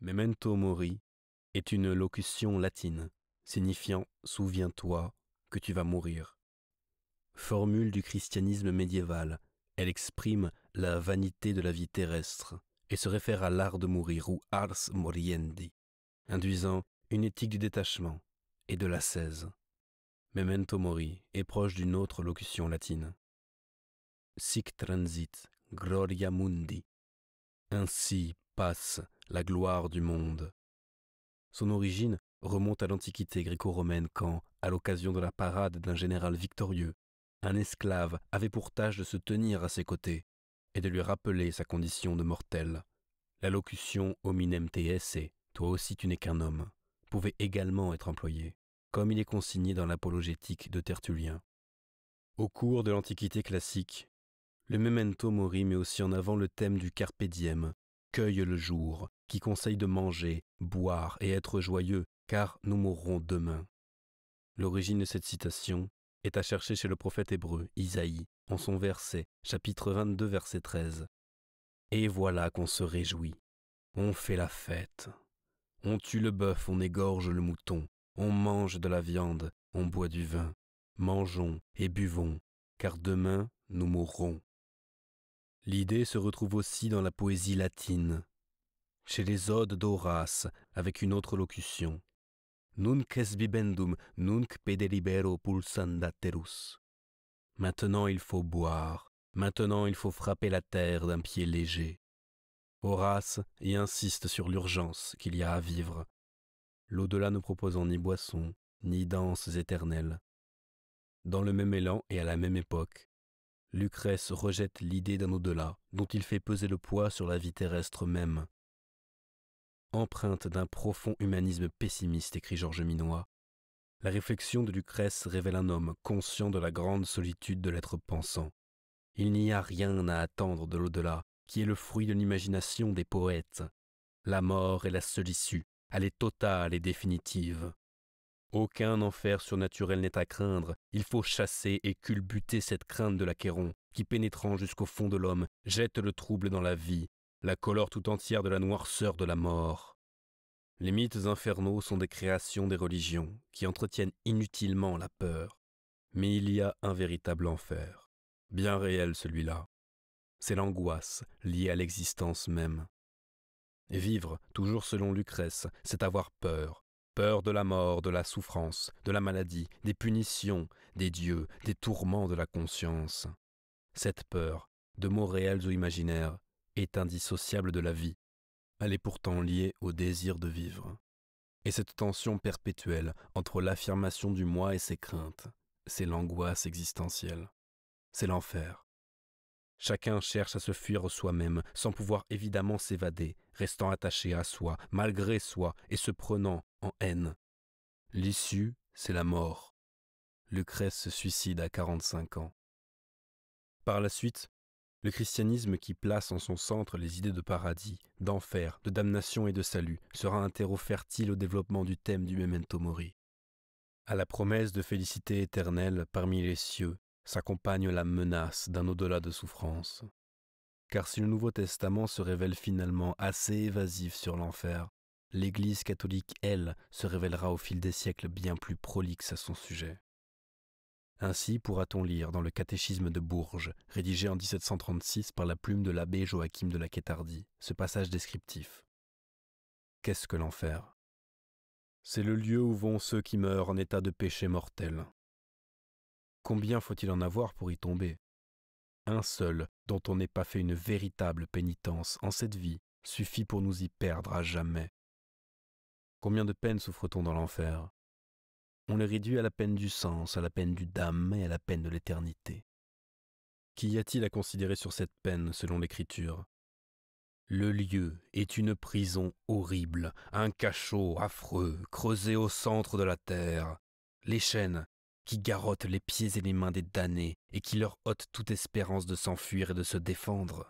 Memento mori est une locution latine signifiant Souviens-toi que tu vas mourir. Formule du christianisme médiéval, elle exprime la vanité de la vie terrestre et se réfère à l'art de mourir ou ars moriendi, induisant une éthique du détachement et de l'ascèse. Memento mori est proche d'une autre locution latine. Sic transit gloria mundi. Ainsi passe la gloire du monde. Son origine remonte à l'Antiquité gréco-romaine quand, à l'occasion de la parade d'un général victorieux, un esclave avait pour tâche de se tenir à ses côtés et de lui rappeler sa condition de mortel. La locution hominem esse toi aussi tu n'es qu'un homme, pouvait également être employée, comme il est consigné dans l'apologétique de Tertullien. Au cours de l'Antiquité classique, le memento mori met aussi en avant le thème du carpe diem, cueille le jour, qui conseille de manger, boire et être joyeux, car nous mourrons demain. L'origine de cette citation est à chercher chez le prophète hébreu Isaïe, en son verset, chapitre 22, verset 13. Et voilà qu'on se réjouit. On fait la fête. On tue le bœuf, on égorge le mouton, on mange de la viande, on boit du vin. Mangeons et buvons, car demain nous mourrons. L'idée se retrouve aussi dans la poésie latine, chez les odes d'Horace, avec une autre locution. Nunc es bibendum, nunc pede libero pulsanda Maintenant il faut boire, maintenant il faut frapper la terre d'un pied léger. Horace y insiste sur l'urgence qu'il y a à vivre, l'au-delà ne proposant ni boisson ni danses éternelles. Dans le même élan et à la même époque, Lucrèce rejette l'idée d'un au-delà dont il fait peser le poids sur la vie terrestre même empreinte d'un profond humanisme pessimiste, écrit Georges Minois. La réflexion de Lucrèce révèle un homme conscient de la grande solitude de l'être pensant. Il n'y a rien à attendre de l'au-delà, qui est le fruit de l'imagination des poètes. La mort est la seule issue, elle est totale et définitive. Aucun enfer surnaturel n'est à craindre, il faut chasser et culbuter cette crainte de l'Achéron, qui pénétrant jusqu'au fond de l'homme, jette le trouble dans la vie, la colore tout entière de la noirceur de la mort. Les mythes infernaux sont des créations des religions qui entretiennent inutilement la peur, mais il y a un véritable enfer, bien réel celui-là. C'est l'angoisse liée à l'existence même. Et vivre, toujours selon Lucrèce, c'est avoir peur, peur de la mort, de la souffrance, de la maladie, des punitions, des dieux, des tourments de la conscience. Cette peur, de mots réels ou imaginaires, est indissociable de la vie. Elle est pourtant liée au désir de vivre. Et cette tension perpétuelle entre l'affirmation du moi et ses craintes, c'est l'angoisse existentielle. C'est l'enfer. Chacun cherche à se fuir soi-même, sans pouvoir évidemment s'évader, restant attaché à soi, malgré soi, et se prenant en haine. L'issue, c'est la mort. Lucrèce se suicide à 45 ans. Par la suite, le christianisme qui place en son centre les idées de paradis, d'enfer, de damnation et de salut sera un terreau fertile au développement du thème du memento mori. À la promesse de félicité éternelle parmi les cieux s'accompagne la menace d'un au-delà de souffrance. Car si le Nouveau Testament se révèle finalement assez évasif sur l'enfer, l'Église catholique, elle, se révélera au fil des siècles bien plus prolixe à son sujet. Ainsi pourra-t-on lire dans le Catéchisme de Bourges, rédigé en 1736 par la plume de l'abbé Joachim de la Quétardie, ce passage descriptif. Qu'est-ce que l'enfer C'est le lieu où vont ceux qui meurent en état de péché mortel. Combien faut-il en avoir pour y tomber Un seul, dont on n'ait pas fait une véritable pénitence en cette vie, suffit pour nous y perdre à jamais. Combien de peines souffre-t-on dans l'enfer on les réduit à la peine du sens, à la peine du dame et à la peine de l'éternité. Qu'y a-t-il à considérer sur cette peine selon l'Écriture Le lieu est une prison horrible, un cachot affreux, creusé au centre de la terre. Les chaînes, qui garrottent les pieds et les mains des damnés et qui leur ôtent toute espérance de s'enfuir et de se défendre.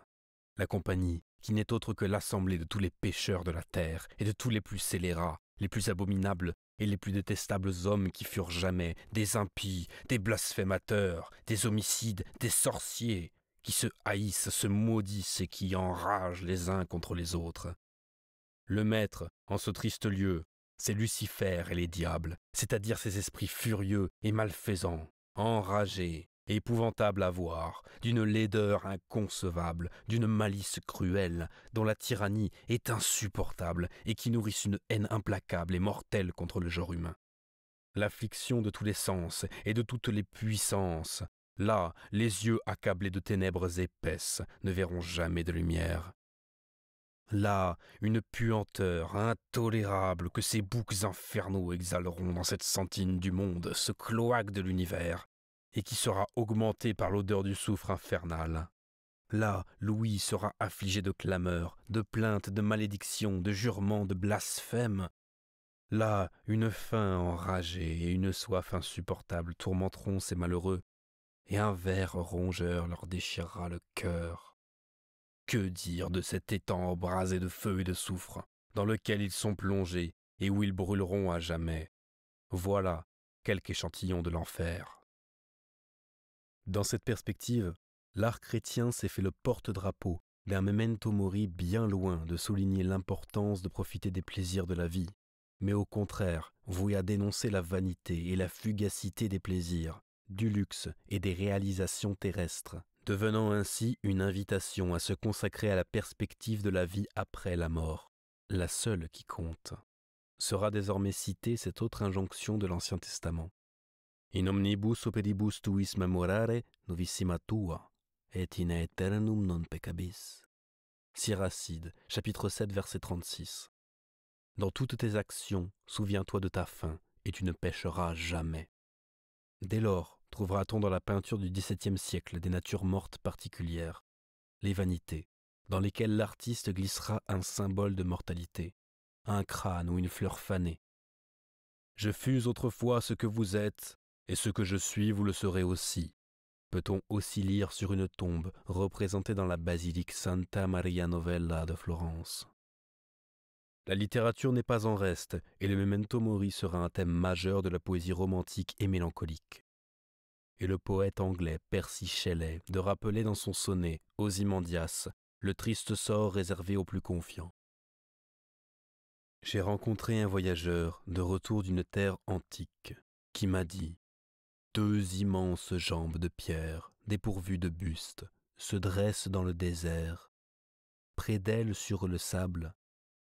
La compagnie, qui n'est autre que l'assemblée de tous les pécheurs de la terre et de tous les plus scélérats, les plus abominables et les plus détestables hommes qui furent jamais, des impies, des blasphémateurs, des homicides, des sorciers, qui se haïssent, se maudissent et qui enragent les uns contre les autres. Le maître, en ce triste lieu, c'est Lucifer et les diables, c'est-à-dire ces esprits furieux et malfaisants, enragés, épouvantable à voir, d'une laideur inconcevable, d'une malice cruelle, dont la tyrannie est insupportable et qui nourrissent une haine implacable et mortelle contre le genre humain. L'affliction de tous les sens et de toutes les puissances, là, les yeux accablés de ténèbres épaisses ne verront jamais de lumière. Là, une puanteur intolérable que ces boucs infernaux exhaleront dans cette sentine du monde, ce cloaque de l'univers, et qui sera augmenté par l'odeur du soufre infernal. Là, Louis sera affligé de clameurs, de plaintes, de malédictions, de jurements, de blasphèmes. Là, une faim enragée et une soif insupportable tourmenteront ces malheureux, et un ver rongeur leur déchirera le cœur. Que dire de cet étang embrasé de feu et de soufre, dans lequel ils sont plongés et où ils brûleront à jamais Voilà quelque échantillon de l'enfer. Dans cette perspective, l'art chrétien s'est fait le porte-drapeau d'un memento mori bien loin de souligner l'importance de profiter des plaisirs de la vie, mais au contraire voué à dénoncer la vanité et la fugacité des plaisirs, du luxe et des réalisations terrestres, devenant ainsi une invitation à se consacrer à la perspective de la vie après la mort, la seule qui compte. Sera désormais citée cette autre injonction de l'Ancien Testament. In omnibus operibus tuis memorare novissima tua, et in aeternum non peccabis. Siracide, chapitre 7, verset 36. Dans toutes tes actions, souviens-toi de ta fin, et tu ne pécheras jamais. Dès lors, trouvera-t-on dans la peinture du XVIIe siècle des natures mortes particulières, les vanités, dans lesquelles l'artiste glissera un symbole de mortalité, un crâne ou une fleur fanée. Je fus autrefois ce que vous êtes, et ce que je suis, vous le serez aussi. Peut-on aussi lire sur une tombe représentée dans la basilique Santa Maria Novella de Florence. La littérature n'est pas en reste, et le memento mori sera un thème majeur de la poésie romantique et mélancolique. Et le poète anglais Percy Shelley de rappeler dans son sonnet Ozymandias le triste sort réservé aux plus confiants. J'ai rencontré un voyageur de retour d'une terre antique qui m'a dit deux immenses jambes de pierre, dépourvues de buste, se dressent dans le désert. Près d'elles sur le sable,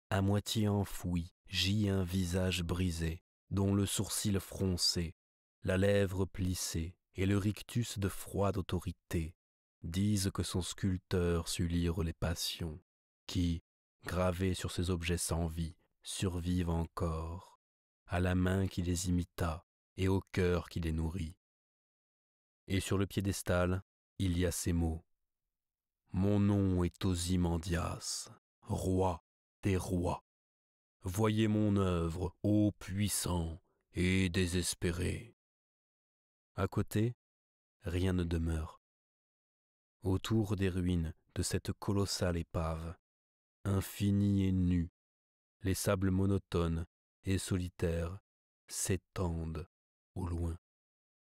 à moitié enfoui, gît un visage brisé, dont le sourcil froncé, la lèvre plissée et le rictus de froide autorité disent que son sculpteur sut lire les passions, qui, gravées sur ces objets sans vie, survivent encore, à la main qui les imita, et au cœur qui les nourrit. Et sur le piédestal, il y a ces mots. Mon nom est Osimandias, roi des rois. Voyez mon œuvre, ô puissant et désespéré. À côté, rien ne demeure. Autour des ruines de cette colossale épave, infinie et nue, les sables monotones et solitaires s'étendent au loin.